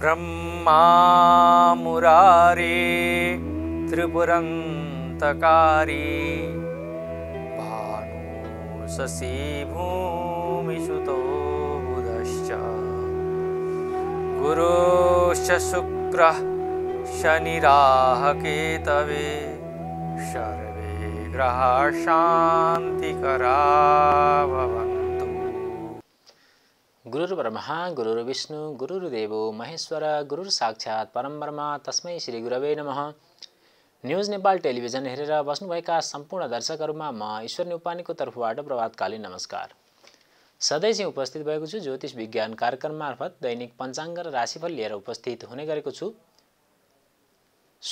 ब्रह्मा मुरारे त्रिपुरन्तकारी भानु शिभूमिसुतो बुधश्च गुरोश्च शुक्रः शनिराहकेतवे शर्वे शान्तिकरा भव गुरुर् ब्रह्मा विष्णु गुरुर्विष्णु देवो महेश्वर गुरुर साक्षात् परम्परमा तस्मै श्री गुरवे नमः न्युज नेपाल टेलिभिजन हेरेर बस्नुभएका सम्पूर्ण दर्शकहरूमा म ईश्वर न्युपानीको तर्फबाट प्रभातकालीन नमस्कार सधैँ चाहिँ उपस्थित भएको छु ज्योतिष विज्ञान कार्यक्रम मार्फत दैनिक पञ्चाङ्ग र राशिफल लिएर उपस्थित हुने गरेको छु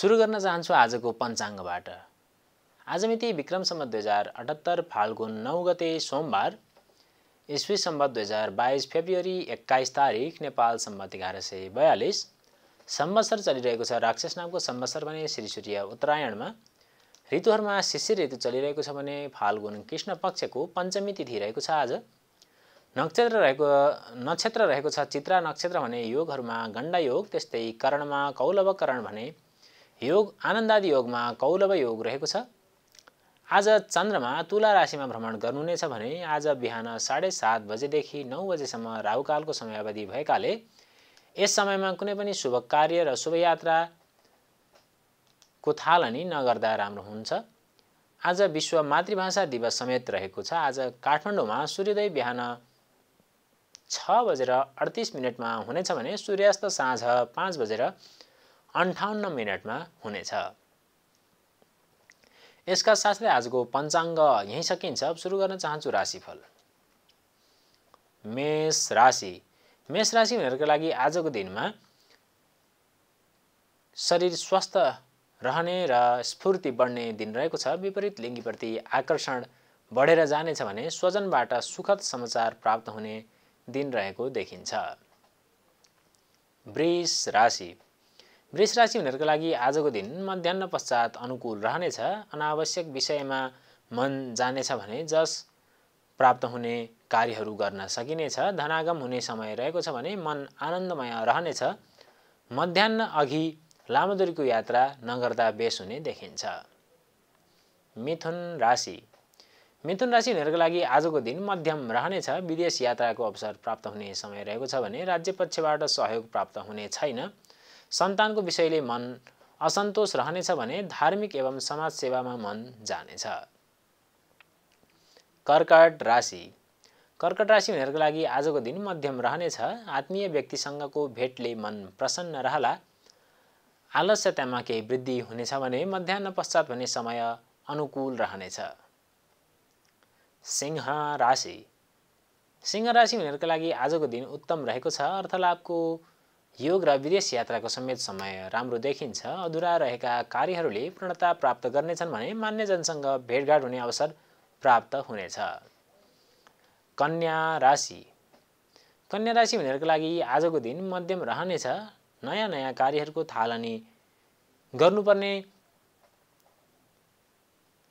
सुरु गर्न चाहन्छु आजको पञ्चाङ्गबाट आज मिति विक्रमसम्म दुई हजार अठहत्तर फाल्गुन नौ गते सोमबार इस्वी सम्बत दुई हजार बाइस फेब्रुअरी एक्काइस तारिक नेपाल सम्बत एघार सय बयालिस सम्बसर चलिरहेको छ राक्षस नामको सम्बसर भने श्री सूर्य उत्तरायणमा ऋतुहरूमा शिशिर ऋतु चलिरहेको छ भने फाल्गुन कृष्ण पक्षको पञ्चमी तिथि रहेको छ आज नक्षत्र रहेको नक्षत्र रहेको छ चित्रा नक्षत्र भने योगहरूमा योग त्यस्तै करणमा कौलव भने योग आनन्दादि योगमा कौलव योग रहेको छ आज चन्द्रमा तुला राशिमा भ्रमण गर्नुहुनेछ भने आज बिहान साढे सात बजेदेखि नौ बजेसम्म राहुकालको समयावधि भएकाले यस समयमा कुनै पनि शुभ कार्य र शुभयात्राको थालनी नगर्दा राम्रो हुन्छ आज विश्व मातृभाषा दिवस समेत रहेको छ आज काठमाडौँमा सूर्योदय बिहान छ बजेर अडतिस मिनटमा हुनेछ भने सूर्यास्त साँझ पाँच बजेर अन्ठाउन्न मिनटमा हुनेछ यसका साथै आजको पञ्चाङ्ग यहीँ सकिन्छ अब सुरु गर्न चाहन्छु राशिफल मेष राशि मेष राशि हुनेहरूको लागि आजको दिनमा शरीर स्वस्थ रहने र स्फूर्ति बढ्ने दिन रहेको छ विपरीत लिङ्गीप्रति आकर्षण बढेर जानेछ भने स्वजनबाट सुखद समाचार प्राप्त हुने दिन रहेको देखिन्छ वृष राशि वृष राशि हुनेहरूको लागि आजको दिन मध्याह पश्चात अनुकूल रहनेछ अनावश्यक विषयमा मन जानेछ भने जस प्राप्त हुने कार्यहरू गर्न सकिनेछ धनागम हुने समय रहेको छ भने मन आनन्दमय रहनेछ मध्याह अघि लामो दूरीको यात्रा नगर्दा बेस हुने देखिन्छ मिथुन राशि मिथुन राशि हुनेहरूको लागि आजको दिन मध्यम रहनेछ विदेश यात्राको अवसर प्राप्त हुने समय रहेको छ भने राज्य पक्षबाट सहयोग प्राप्त हुने छैन सन्तानको विषयले मन असन्तोष रहनेछ भने धार्मिक एवं समाज सेवामा मन जानेछ कर्कट राशि कर्कट राशि हुनेहरूको लागि आजको दिन मध्यम रहनेछ आत्मीय व्यक्तिसँगको भेटले मन प्रसन्न रहला आलस्यतामा केही वृद्धि हुनेछ भने मध्याह पश्चात भने समय अनुकूल रहनेछ सिंह राशि सिंह राशि हुनेहरूको लागि आजको दिन उत्तम रहेको छ अर्थलाभको योग र विदेश यात्राको समेत समय राम्रो देखिन्छ अधुरा रहेका कार्यहरूले पूर्णता प्राप्त गर्नेछन् भने मान्यजनसँग भेटघाट हुने अवसर प्राप्त हुनेछ कन्या राशि कन्या राशि हुनेहरूको लागि आजको दिन मध्यम रहनेछ नयाँ नयाँ कार्यहरूको थालनी गर्नुपर्ने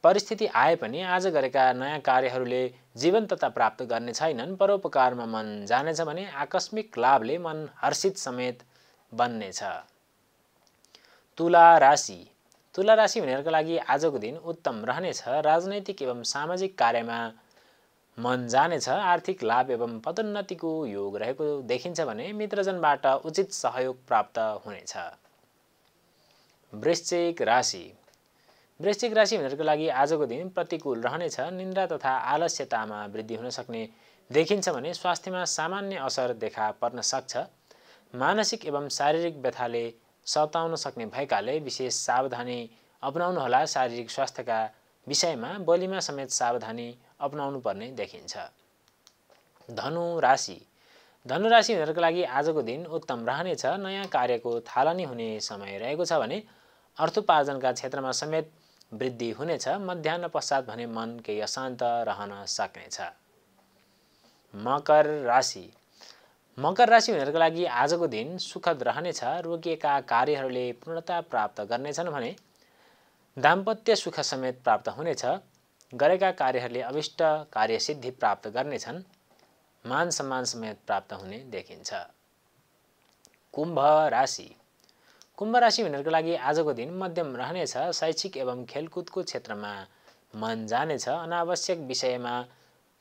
परिस्थिति आए पनि आज गरेका नयाँ कार्यहरूले जीवन्तता प्राप्त गर्ने छैनन् परोपकारमा मन जानेछ भने आकस्मिक लाभले मन हर्षित समेत बन्नेछ तुला राशि तुला राशि हुनेहरूको लागि आजको दिन उत्तम रहनेछ राजनैतिक एवं सामाजिक कार्यमा मन जानेछ आर्थिक लाभ एवं पदोन्नतिको योग रहेको देखिन्छ भने मित्रजनबाट उचित सहयोग प्राप्त हुनेछ वृश्चिक राशि वृश्चिक राशिहरूको लागि आजको दिन प्रतिकूल रहनेछ निन्द्रा तथा आलस्यतामा वृद्धि हुन सक्ने देखिन्छ भने स्वास्थ्यमा सामान्य असर देखा पर्न सक्छ मानसिक एवं शारीरिक व्यथाले सताउन सक्ने भएकाले विशेष सावधानी अपनाउनुहोला शारीरिक स्वास्थ्यका विषयमा बोलीमा समेत सावधानी अपनाउनु पर्ने देखिन्छ धनु राशि धनु राशिहरूको लागि आजको दिन उत्तम रहनेछ नयाँ कार्यको थालनी हुने समय रहेको छ भने अर्थोपार्जनका क्षेत्रमा समेत वृद्धि हुनेछ मध्याह पश्चात भने मन केही अशान्त रहन सक्नेछ मकर राशि मकर राशि हुनेहरूको लागि आजको दिन सुखद रहनेछ रोकिएका कार्यहरूले पूर्णता प्राप्त गर्नेछन् भने दाम्पत्य सुख समेत प्राप्त हुनेछ गरेका कार्यहरूले कार्य कार्यसिद्धि प्राप्त गर्नेछन् मान सम्मान समेत प्राप्त हुने देखिन्छ कुम्भ राशि कुम्भ राशि हुनेहरूको लागि आजको दिन मध्यम रहनेछ शैक्षिक एवं खेलकुदको क्षेत्रमा मन जानेछ अनावश्यक विषयमा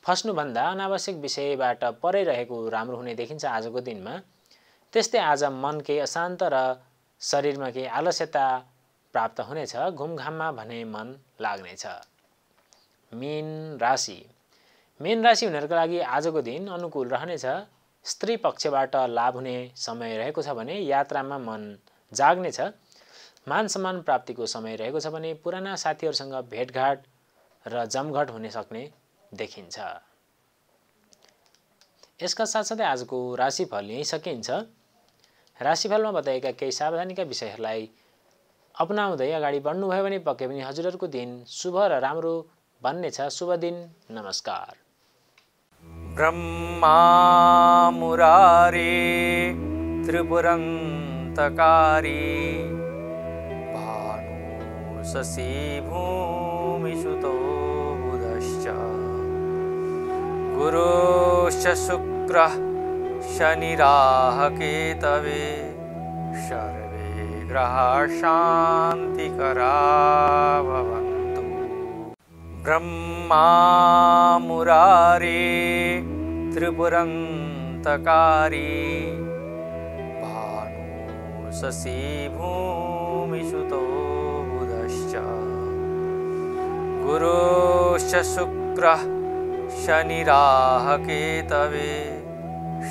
फस्नुभन्दा अनावश्यक विषयबाट परै रहेको राम्रो हुने देखिन्छ आजको दिनमा त्यस्तै आज मन केही अशान्त र शरीरमा केही आलस्यता प्राप्त हुनेछ घुमघाममा भने मन लाग्नेछ मीन राशि मेन राशि हुनेहरूको लागि आजको दिन अनुकूल रहनेछ स्त्री पक्षबाट लाभ हुने समय रहेको छ भने यात्रामा मन जाग्नेछ मान सम्मान प्राप्तिको समय रहेको छ भने पुराना साथीहरूसँग भेटघाट र जमघट हुन सक्ने देखिन्छ यसका साथसाथै आजको राशिफल यहीँ सकिन्छ राशिफलमा बताएका केही सावधानीका विषयहरूलाई अपनाउँदै अगाडि बढ्नुभयो भने पक्कै पनि हजुरहरूको दिन शुभ र राम्रो छ शुभ दिन नमस्कार ब्रह्मा मुरारे त्रिपुरङ कारी भानु शिभूमि सुतो बुधश्च गुरोश्च शुक्रः शनिराहकेतवे शर्वे ग्रहाशान्तिकरा भवन्तु ब्रह्मा मुरारे त्रिपुरन्तकारी शशी भूमिसुतो बुधश्च गुरुश्च शुक्रः शनिराहकेतवे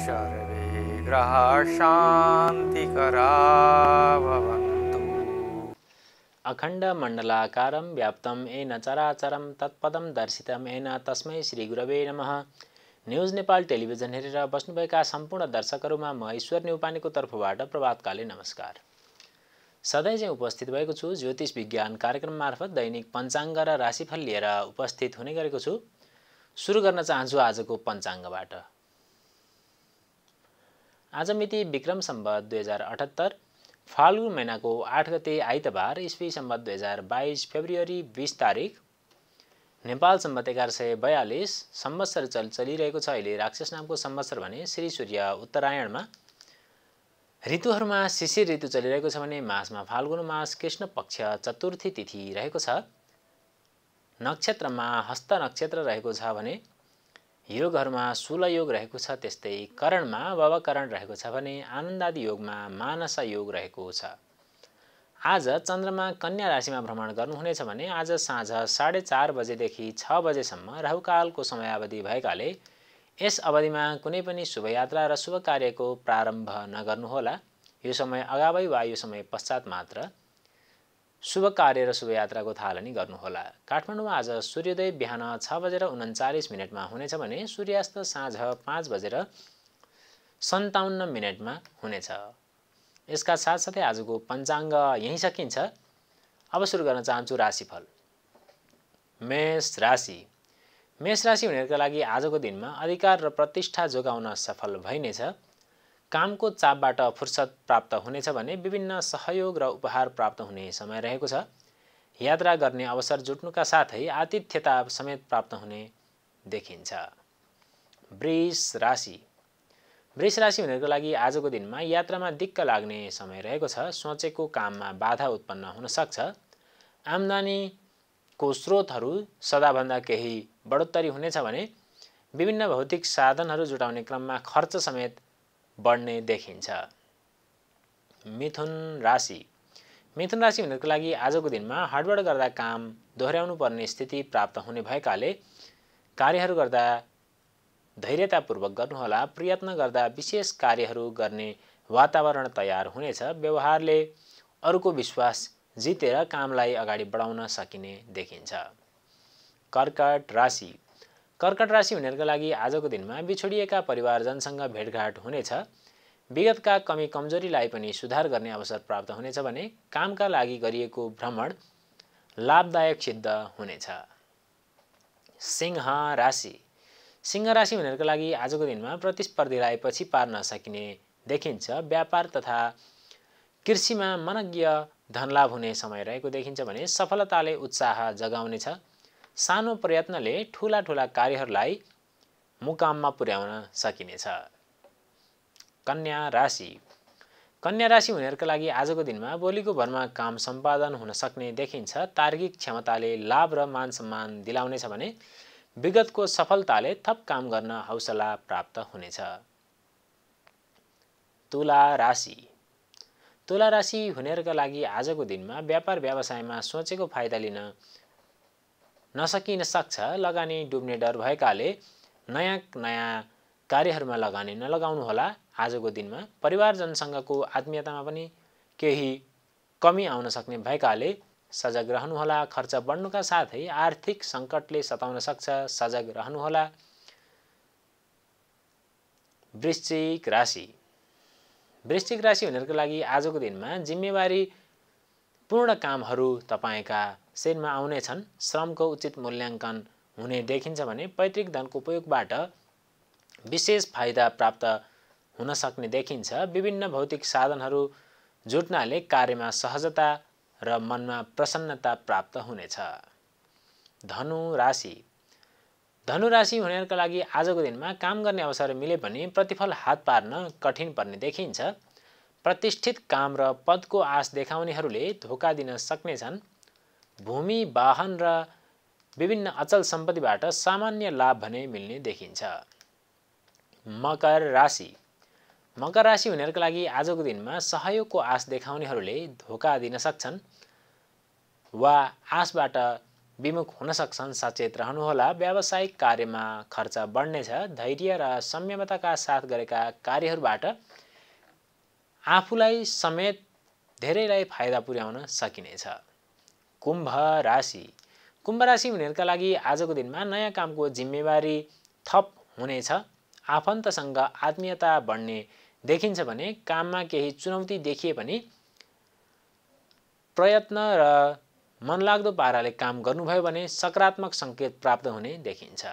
सर्वे ग्रहा शान्तिकरा भवन्तु अखण्डमण्डलाकारं व्याप्तं येन चराचरं तत्पदं दर्शितं येन तस्मै श्रीगुरवे नमः न्युज नेपाल टेलिभिजन हेरेर बस्नुभएका सम्पूर्ण दर्शकहरूमा म ईश्वर न्युपानेको तर्फबाट प्रभातकाले नमस्कार सधैँ चाहिँ उपस्थित भएको छु ज्योतिष विज्ञान कार्यक्रम मार्फत दैनिक पञ्चाङ्ग र राशिफल लिएर उपस्थित हुने गरेको छु सुरु गर्न चाहन्छु आजको पञ्चाङ्गबाट आज मिति विक्रम सम्बत दुई हजार अठहत्तर फाल्गुन महिनाको आठ गते आइतबार इस्वी सम्बत दुई हजार बाइस फेब्रुअरी बिस तारिक नेपाल सम्बत एघार सय बयालिस सम्वत्सर चल चलिरहेको छ अहिले राक्षस नामको संवत्सर भने श्री सूर्य उत्तरायणमा ऋतुहरूमा शिशिर ऋतु चलिरहेको छ भने मासमा फाल्गुन मास कृष्ण पक्ष चतुर्थी तिथि रहेको छ नक्षत्रमा हस्त नक्षत्र रहेको छ भने योगहरूमा योग रहेको छ त्यस्तै करणमा ववकरण रहेको छ भने आनन्दादि योगमा मानस योग रहेको छ आज चन्द्रमा कन्या राशिमा भ्रमण गर्नुहुनेछ भने आज साँझ साढे चार बजेदेखि छ बजेसम्म राहुकालको समयावधि भएकाले यस अवधिमा कुनै पनि शुभयात्रा र शुभ कार्यको प्रारम्भ नगर्नुहोला यो समय अगावै वा यो समय पश्चात मात्र शुभ कार्य र शुभयात्राको थालनी गर्नुहोला काठमाडौँमा आज सूर्योदय बिहान छ बजेर उन्चालिस मिनटमा हुनेछ भने सूर्यास्त साँझ पाँच बजेर सन्ताउन्न मिनटमा हुनेछ यसका साथसाथै आजको पञ्चाङ्ग यहीँ सकिन्छ अब सुरु गर्न चाहन्छु राशिफल मेष राशि मेष राशि हुनेहरूका लागि आजको दिनमा अधिकार र प्रतिष्ठा जोगाउन सफल भइनेछ कामको चापबाट फुर्सद प्राप्त हुनेछ भने विभिन्न सहयोग र उपहार प्राप्त हुने समय रहेको छ यात्रा गर्ने अवसर जुट्नुका साथै आतिथ्यता समेत प्राप्त हुने देखिन्छ वृष राशि वृष राशि हुनेहरूको लागि आजको दिनमा यात्रामा दिक्क लाग्ने समय रहेको छ सोचेको काममा बाधा उत्पन्न हुनसक्छ आम्दानीको स्रोतहरू सदाभन्दा केही बढोत्तरी हुनेछ भने विभिन्न भौतिक साधनहरू जुटाउने क्रममा खर्च समेत बढ्ने देखिन्छ मिथुन राशि मिथुन राशि हुनेको लागि आजको दिनमा हार्डवर्क गर्दा काम दोहोऱ्याउनु पर्ने स्थिति प्राप्त हुने भएकाले कार्यहरू गर्दा धैर्यतापूर्वक गर्नुहोला प्रयत्न गर्दा विशेष कार्यहरू गर्ने वातावरण तयार हुनेछ व्यवहारले अरूको विश्वास जितेर कामलाई अगाडि बढाउन सकिने देखिन्छ कर्कट राशि कर्कट राशि हुनेहरूका लागि आजको दिनमा बिछोडिएका परिवारजनसँग भेटघाट हुनेछ विगतका कमी कमजोरीलाई पनि सुधार गर्ने अवसर प्राप्त हुनेछ भने कामका लागि गरिएको भ्रमण लाभदायक सिद्ध हुनेछ सिंह राशि सिंह राशि हुनेहरूको लागि आजको दिनमा प्रतिस्पर्धीलाई पछि पार्न सकिने देखिन्छ व्यापार तथा कृषिमा मनज्ञ धनलाभ हुने समय रहेको देखिन्छ भने सफलताले उत्साह जगाउनेछ सानो प्रयत्नले ठुला ठुला कार्यहरूलाई मुकाममा पुर्याउन सकिनेछ कन्या राशि कन्या राशि हुनेहरूका लागि आजको दिनमा बोलीको भरमा काम सम्पादन हुन सक्ने देखिन्छ तार्किक क्षमताले लाभ र मान सम्मान दिलाउनेछ भने विगतको सफलताले थप काम गर्न हौसला प्राप्त हुनेछ तुला राशि तुला राशि हुनेहरूका लागि आजको दिनमा व्यापार व्यवसायमा सोचेको फाइदा लिन नसकिन सक्छ लगानी डुब्ने डर भएकाले नयाँ नयाँ कार्यहरूमा लगानी नलगाउनुहोला आजको दिनमा परिवारजनसँगको आत्मीयतामा पनि केही कमी आउन सक्ने भएकाले सजग रहनुहोला खर्च बढ्नुका साथै आर्थिक सङ्कटले सताउन सक्छ सजग रहनुहोला वृश्चिक राशि वृश्चिक राशि हुनेहरूको लागि आजको दिनमा जिम्मेवारी पूर्ण कामहरू तपाईँका शिरमा छन् श्रमको उचित मूल्याङ्कन हुने देखिन्छ भने पैतृक धनको उपयोगबाट विशेष फाइदा प्राप्त हुन सक्ने देखिन्छ विभिन्न भौतिक साधनहरू जुट्नाले कार्यमा सहजता र मनमा प्रसन्नता प्राप्त हुनेछ धनु राशि धनु राशि हुनेहरूका लागि आजको दिनमा काम गर्ने अवसर मिले पनि प्रतिफल हात पार्न कठिन पर्ने देखिन्छ प्रतिष्ठित काम र पदको आश देखाउनेहरूले धोका दिन सक्नेछन् भूमि वाहन र विभिन्न अचल सम्पत्तिबाट सामान्य लाभ भने मिल्ने देखिन्छ मकर राशि मकर राशि हुनेहरूको लागि आजको दिनमा सहयोगको आश देखाउनेहरूले धोका दिन सक्छन् वा आशबाट विमुख हुन सक्छन् सचेत रहनुहोला व्यावसायिक कार्यमा खर्च बढ्नेछ धैर्य र संयमताका साथ गरेका कार्यहरूबाट आफूलाई समेत धेरैलाई फाइदा पुर्याउन सकिनेछ कुम्भ राशि कुम्भ राशि हुनेहरूका लागि आजको दिनमा नयाँ कामको जिम्मेवारी थप हुनेछ आफन्तसँग आत्मीयता बढ्ने देखिन्छ भने काममा केही चुनौती देखिए पनि प्रयत्न र मनलाग्दो पाराले काम गर्नुभयो भने सकारात्मक सङ्केत प्राप्त हुने देखिन्छ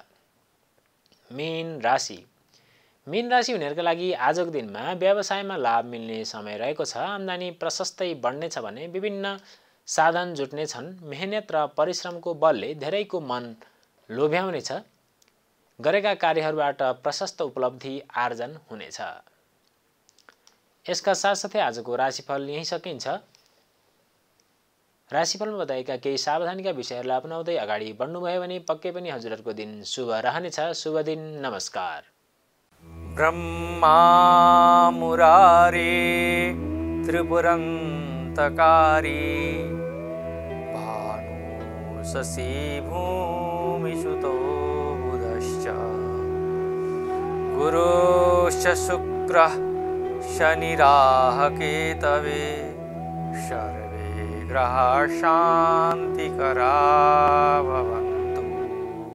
मीन राशि मीन राशि हुनेहरूका लागि आजको दिनमा व्यवसायमा लाभ मिल्ने समय रहेको छ आम्दानी प्रशस्तै बढ्नेछ भने विभिन्न साधन जुट्ने छन् मेहनत र परिश्रमको बलले धेरैको मन लोभ्याउनेछ गरेका कार्यहरूबाट प्रशस्त उपलब्धि आर्जन हुनेछ यसका साथसाथै आजको राशिफल यहीँ सकिन्छ राशिफलमा बताएका केही सावधानीका विषयहरूलाई अपनाउँदै अगाडि बढ्नुभयो भने पक्कै पनि हजुरहरूको दिन शुभ रहनेछ शुभ दिन नमस्कार ब्रह्मा मुरारे त्रिपुरन्तकारी भानु भूमिसुतो बुधश्च गुरुश्च शुक्रः शनि राह शनिराह केतवे सर्वे शांति करा भव